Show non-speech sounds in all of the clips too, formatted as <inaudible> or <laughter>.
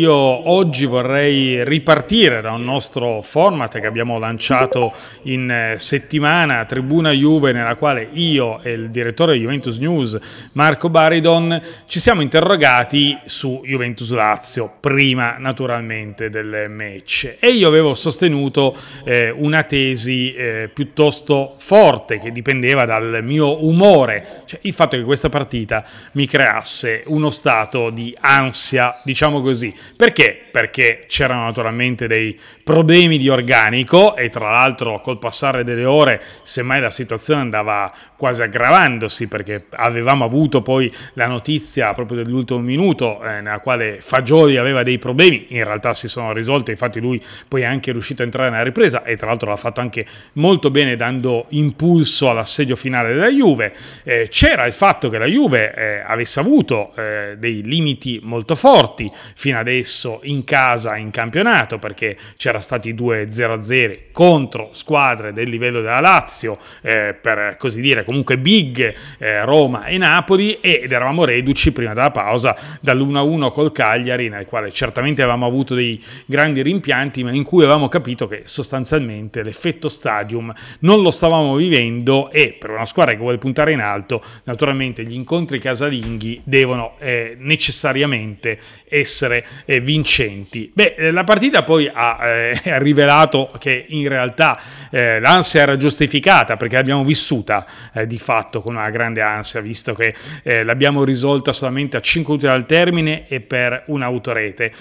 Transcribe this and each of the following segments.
Io oggi vorrei ripartire da un nostro format che abbiamo lanciato in eh, settimana, Tribuna Juve, nella quale io e il direttore di Juventus News, Marco Baridon, ci siamo interrogati su Juventus Lazio, prima naturalmente del match. E io avevo sostenuto eh, una tesi eh, piuttosto forte che dipendeva dal mio umore, cioè il fatto che questa partita mi creasse uno stato di ansia, diciamo così perché? Perché c'erano naturalmente dei problemi di organico e tra l'altro col passare delle ore semmai la situazione andava quasi aggravandosi perché avevamo avuto poi la notizia proprio dell'ultimo minuto eh, nella quale Fagioli aveva dei problemi, in realtà si sono risolti, infatti lui poi è anche riuscito a entrare nella ripresa e tra l'altro l'ha fatto anche molto bene dando impulso all'assedio finale della Juve. Eh, c'era il fatto che la Juve eh, avesse avuto eh, dei limiti molto forti fino ad adesso in casa in campionato perché c'era stati 2 0-0 contro squadre del livello della Lazio, eh, per così dire comunque big eh, Roma e Napoli ed eravamo reduci prima della pausa dall'1-1 col Cagliari nel quale certamente avevamo avuto dei grandi rimpianti ma in cui avevamo capito che sostanzialmente l'effetto stadium non lo stavamo vivendo e per una squadra che vuole puntare in alto naturalmente gli incontri casalinghi devono eh, necessariamente essere eh, vincenti. Beh, eh, la partita poi ha, eh, <laughs> ha rivelato che in realtà eh, l'ansia era giustificata perché l'abbiamo vissuta eh, di fatto con una grande ansia, visto che eh, l'abbiamo risolta solamente a 5 minuti dal termine e per un'autorete.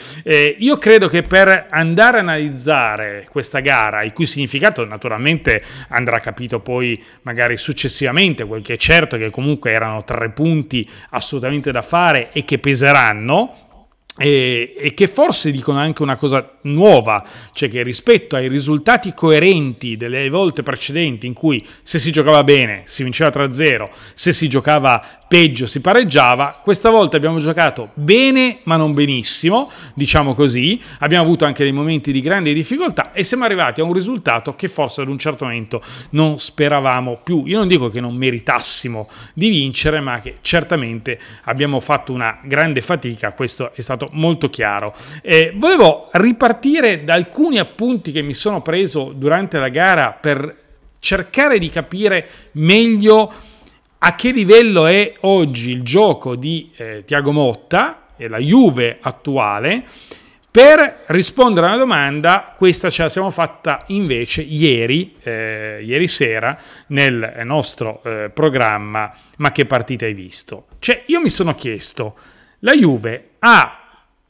io credo che per andare a analizzare questa gara, il cui significato naturalmente andrà capito poi magari successivamente, quel che è certo che comunque erano tre punti assolutamente da fare e che peseranno e, e, che forse dicono anche una cosa nuova, cioè che rispetto ai risultati coerenti delle volte precedenti in cui se si giocava bene si vinceva 3-0, se si giocava peggio si pareggiava, questa volta abbiamo giocato bene ma non benissimo, diciamo così, abbiamo avuto anche dei momenti di grande difficoltà e siamo arrivati a un risultato che forse ad un certo momento non speravamo più. Io non dico che non meritassimo di vincere, ma che certamente abbiamo fatto una grande fatica, questo è stato stato molto chiaro. Eh, volevo ripartire da alcuni appunti che mi sono preso durante la gara per cercare di capire meglio a che livello è oggi il gioco di eh, Tiago Motta e la Juve attuale. Per rispondere a una domanda, questa ce la siamo fatta invece ieri, eh, ieri sera, nel nostro eh, programma Ma che partita hai visto? Cioè, io mi sono chiesto, la Juve ha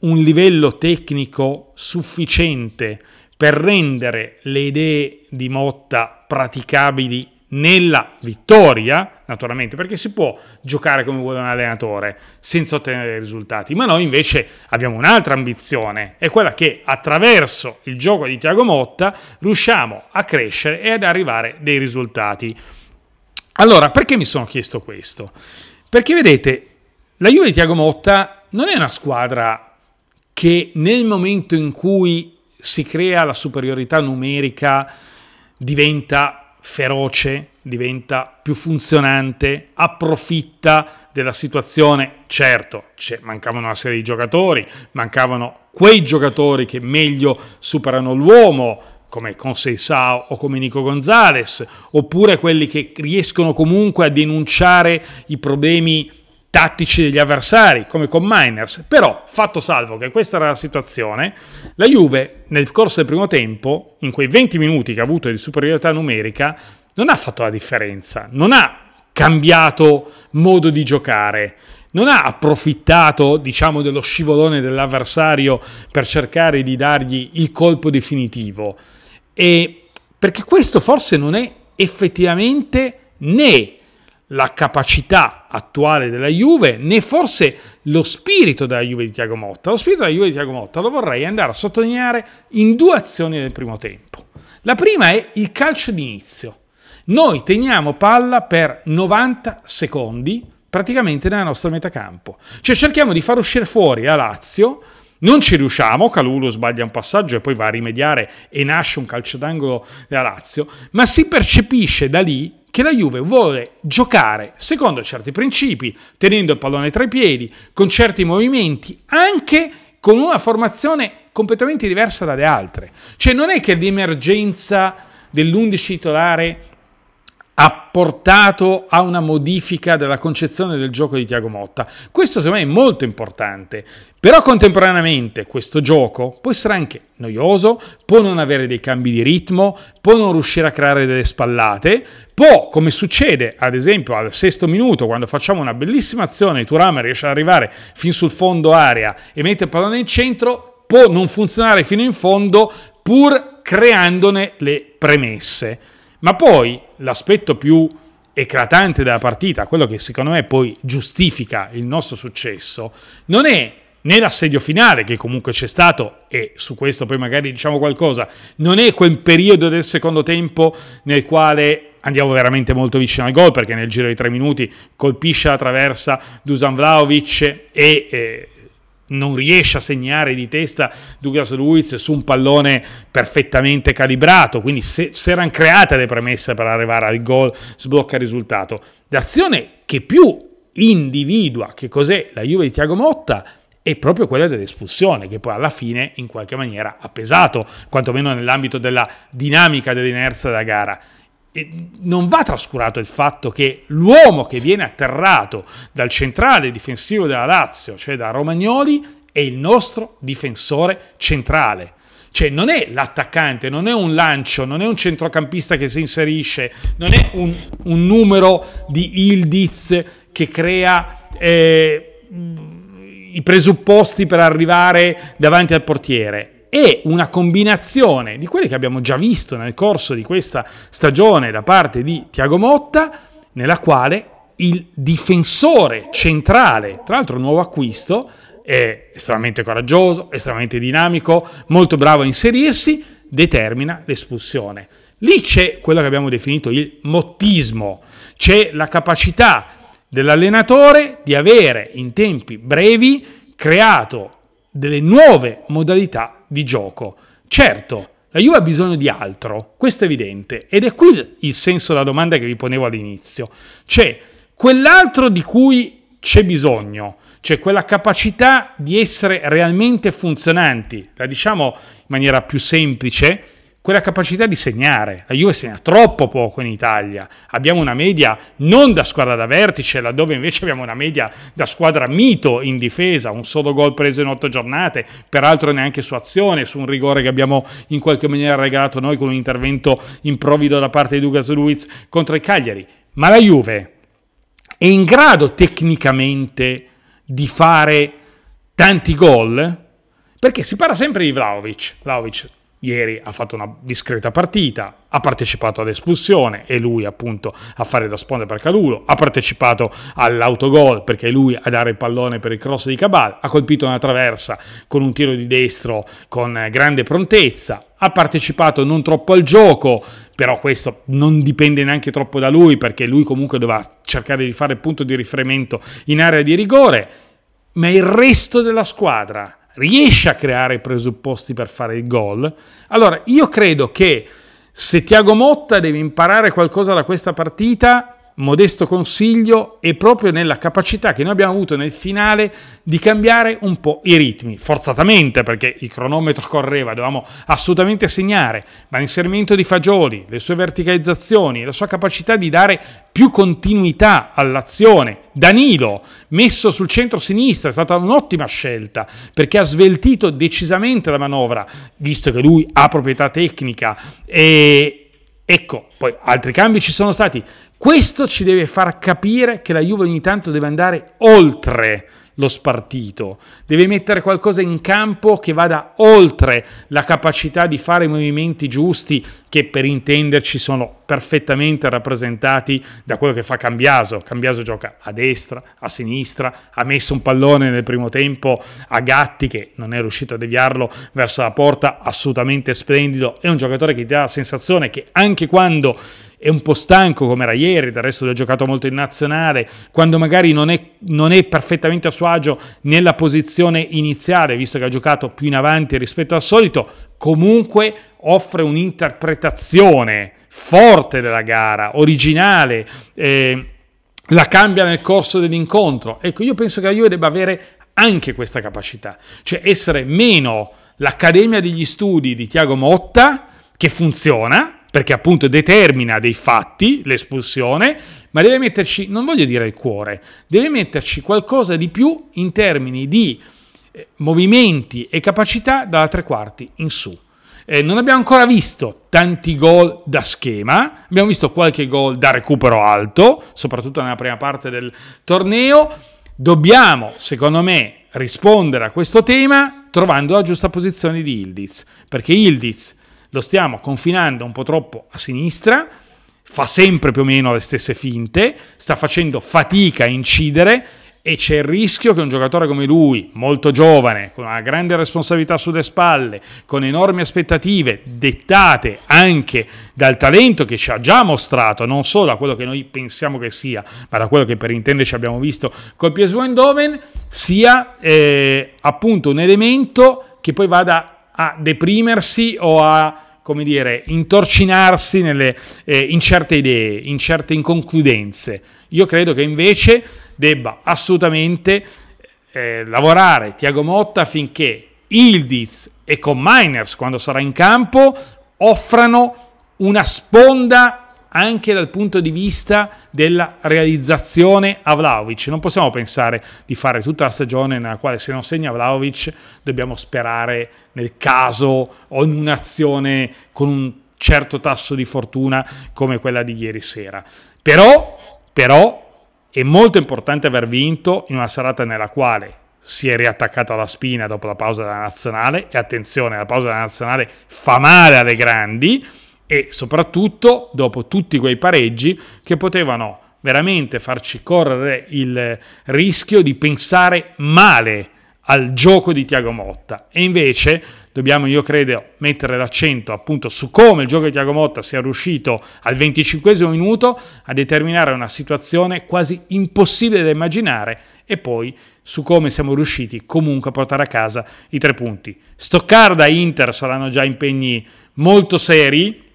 un livello tecnico sufficiente per rendere le idee di Motta praticabili nella vittoria, naturalmente, perché si può giocare come vuole un allenatore senza ottenere risultati, ma noi invece abbiamo un'altra ambizione, è quella che attraverso il gioco di Tiago Motta riusciamo a crescere e ad arrivare dei risultati. Allora, perché mi sono chiesto questo? Perché vedete, la Juve di Tiago Motta non è una squadra che nel momento in cui si crea la superiorità numerica diventa feroce, diventa più funzionante, approfitta della situazione. Certo, mancavano una serie di giocatori, mancavano quei giocatori che meglio superano l'uomo, come Consensao o come Nico Gonzalez, oppure quelli che riescono comunque a denunciare i problemi tattici degli avversari, come con Miners. Però, fatto salvo che questa era la situazione, la Juve nel corso del primo tempo, in quei 20 minuti che ha avuto di superiorità numerica, non ha fatto la differenza, non ha cambiato modo di giocare, non ha approfittato, diciamo, dello scivolone dell'avversario per cercare di dargli il colpo definitivo. E perché questo forse non è effettivamente né la capacità attuale della Juve, né forse lo spirito della Juve di Tiago Motta. Lo spirito della Juve di Tiago Motta lo vorrei andare a sottolineare in due azioni del primo tempo. La prima è il calcio d'inizio. Noi teniamo palla per 90 secondi praticamente nella nostra metà campo. Cioè cerchiamo di far uscire fuori la Lazio, non ci riusciamo, Calulo sbaglia un passaggio e poi va a rimediare e nasce un calcio d'angolo della Lazio, ma si percepisce da lì che la Juve vuole giocare secondo certi principi, tenendo il pallone tra i piedi, con certi movimenti, anche con una formazione completamente diversa dalle altre. Cioè non è che l'emergenza dell'11 titolare ha portato a una modifica della concezione del gioco di Tiago Motta. Questo secondo me è molto importante, però contemporaneamente questo gioco può essere anche noioso, può non avere dei cambi di ritmo, può non riuscire a creare delle spallate, può, come succede ad esempio al sesto minuto, quando facciamo una bellissima azione, Turama riesce ad arrivare fin sul fondo area e mette il pallone in centro, può non funzionare fino in fondo pur creandone le premesse. Ma poi l'aspetto più eclatante della partita, quello che secondo me poi giustifica il nostro successo, non è né l'assedio finale che comunque c'è stato e su questo poi magari diciamo qualcosa, non è quel periodo del secondo tempo nel quale andiamo veramente molto vicino al gol perché nel giro di tre minuti colpisce la traversa Dusan Vlaovic e eh, non riesce a segnare di testa Douglas Luiz su un pallone perfettamente calibrato, quindi se, si erano create le premesse per arrivare al gol, sblocca il risultato. L'azione che più individua che cos'è la Juve di Tiago Motta è proprio quella dell'espulsione, che poi alla fine in qualche maniera ha pesato, quantomeno nell'ambito della dinamica dell'inerzia della gara non va trascurato il fatto che l'uomo che viene atterrato dal centrale difensivo della Lazio, cioè da Romagnoli, è il nostro difensore centrale. Cioè non è l'attaccante, non è un lancio, non è un centrocampista che si inserisce, non è un, un numero di Ildiz che crea eh, i presupposti per arrivare davanti al portiere e una combinazione di quelle che abbiamo già visto nel corso di questa stagione da parte di Tiago Motta, nella quale il difensore centrale, tra l'altro nuovo acquisto, è estremamente coraggioso, estremamente dinamico, molto bravo a inserirsi, determina l'espulsione. Lì c'è quello che abbiamo definito il mottismo, c'è la capacità dell'allenatore di avere in tempi brevi creato delle nuove modalità di gioco. Certo, la Juve ha bisogno di altro, questo è evidente, ed è qui il senso della domanda che vi ponevo all'inizio. Cioè, quell'altro di cui c'è bisogno, cioè quella capacità di essere realmente funzionanti, la diciamo in maniera più semplice, quella capacità di segnare. La Juve segna troppo poco in Italia. Abbiamo una media non da squadra da vertice, laddove invece abbiamo una media da squadra mito in difesa, un solo gol preso in otto giornate, peraltro neanche su azione, su un rigore che abbiamo in qualche maniera regalato noi con un intervento improvvido da parte di Lucas Luiz contro il Cagliari. Ma la Juve è in grado tecnicamente di fare tanti gol? Perché si parla sempre di Vlaovic. Vlaovic ieri ha fatto una discreta partita, ha partecipato all'espulsione e lui appunto a fare da sponda per Cadulo, ha partecipato all'autogol perché è lui a dare il pallone per il cross di Cabal, ha colpito una traversa con un tiro di destro con grande prontezza, ha partecipato non troppo al gioco, però questo non dipende neanche troppo da lui perché lui comunque doveva cercare di fare il punto di riferimento in area di rigore, ma il resto della squadra riesce a creare i presupposti per fare il gol. Allora, io credo che se Tiago Motta deve imparare qualcosa da questa partita modesto consiglio e proprio nella capacità che noi abbiamo avuto nel finale di cambiare un po' i ritmi, forzatamente perché il cronometro correva, dovevamo assolutamente segnare, ma l'inserimento di Fagioli, le sue verticalizzazioni, la sua capacità di dare più continuità all'azione, Danilo messo sul centro-sinistra è stata un'ottima scelta perché ha sveltito decisamente la manovra, visto che lui ha proprietà tecnica e, Ecco, poi altri cambi ci sono stati, questo ci deve far capire che la Juve ogni tanto deve andare oltre lo spartito, deve mettere qualcosa in campo che vada oltre la capacità di fare i movimenti giusti che per intenderci sono perfettamente rappresentati da quello che fa Cambiaso. Cambiaso gioca a destra, a sinistra, ha messo un pallone nel primo tempo a Gatti che non è riuscito a deviarlo verso la porta, assolutamente splendido, è un giocatore che ti dà la sensazione che anche quando è un po' stanco come era ieri, del resto ha giocato molto in nazionale, quando magari non è, non è perfettamente a suo agio nella posizione iniziale, visto che ha giocato più in avanti rispetto al solito, comunque offre un'interpretazione forte della gara, originale. Eh, la cambia nel corso dell'incontro. Ecco, io penso che la Juve debba avere anche questa capacità, cioè essere meno l'accademia degli studi di Tiago Motta, che funziona, perché appunto determina dei fatti l'espulsione, ma deve metterci, non voglio dire il cuore, deve metterci qualcosa di più in termini di eh, movimenti e capacità dalla tre quarti in su. Eh, non abbiamo ancora visto tanti gol da schema, abbiamo visto qualche gol da recupero alto, soprattutto nella prima parte del torneo. Dobbiamo, secondo me, rispondere a questo tema trovando la giusta posizione di Ildiz, perché Ildiz lo stiamo confinando un po' troppo a sinistra, fa sempre più o meno le stesse finte, sta facendo fatica a incidere e c'è il rischio che un giocatore come lui, molto giovane, con una grande responsabilità sulle spalle, con enormi aspettative dettate anche dal talento che ci ha già mostrato, non solo da quello che noi pensiamo che sia, ma da quello che per intenderci abbiamo visto col PSV Eindhoven, sia eh, appunto un elemento che poi vada a deprimersi o a come dire, intorcinarsi nelle, eh, in certe idee, in certe inconcludenze. Io credo che invece debba assolutamente eh, lavorare Tiago Motta affinché Ildiz e Comminers, quando sarà in campo, offrano una sponda anche dal punto di vista della realizzazione a Vlaovic. Non possiamo pensare di fare tutta la stagione nella quale se non segna Vlaovic dobbiamo sperare nel caso o in un'azione con un certo tasso di fortuna come quella di ieri sera. Però, però è molto importante aver vinto in una serata nella quale si è riattaccata la spina dopo la pausa della nazionale e attenzione, la pausa della nazionale fa male alle grandi e soprattutto dopo tutti quei pareggi che potevano veramente farci correre il rischio di pensare male al gioco di Tiago Motta e invece dobbiamo io credo mettere l'accento appunto su come il gioco di Tiago Motta sia riuscito al 25 minuto a determinare una situazione quasi impossibile da immaginare e poi su come siamo riusciti comunque a portare a casa i tre punti. Stoccarda e Inter saranno già impegni molto seri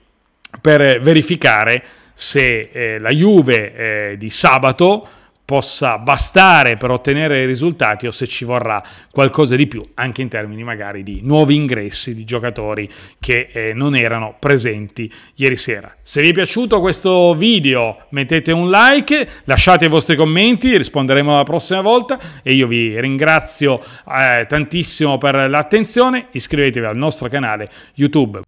per verificare se eh, la Juve eh, di sabato possa bastare per ottenere risultati o se ci vorrà qualcosa di più anche in termini magari di nuovi ingressi di giocatori che eh, non erano presenti ieri sera. Se vi è piaciuto questo video mettete un like, lasciate i vostri commenti, risponderemo la prossima volta e io vi ringrazio eh, tantissimo per l'attenzione, iscrivetevi al nostro canale YouTube.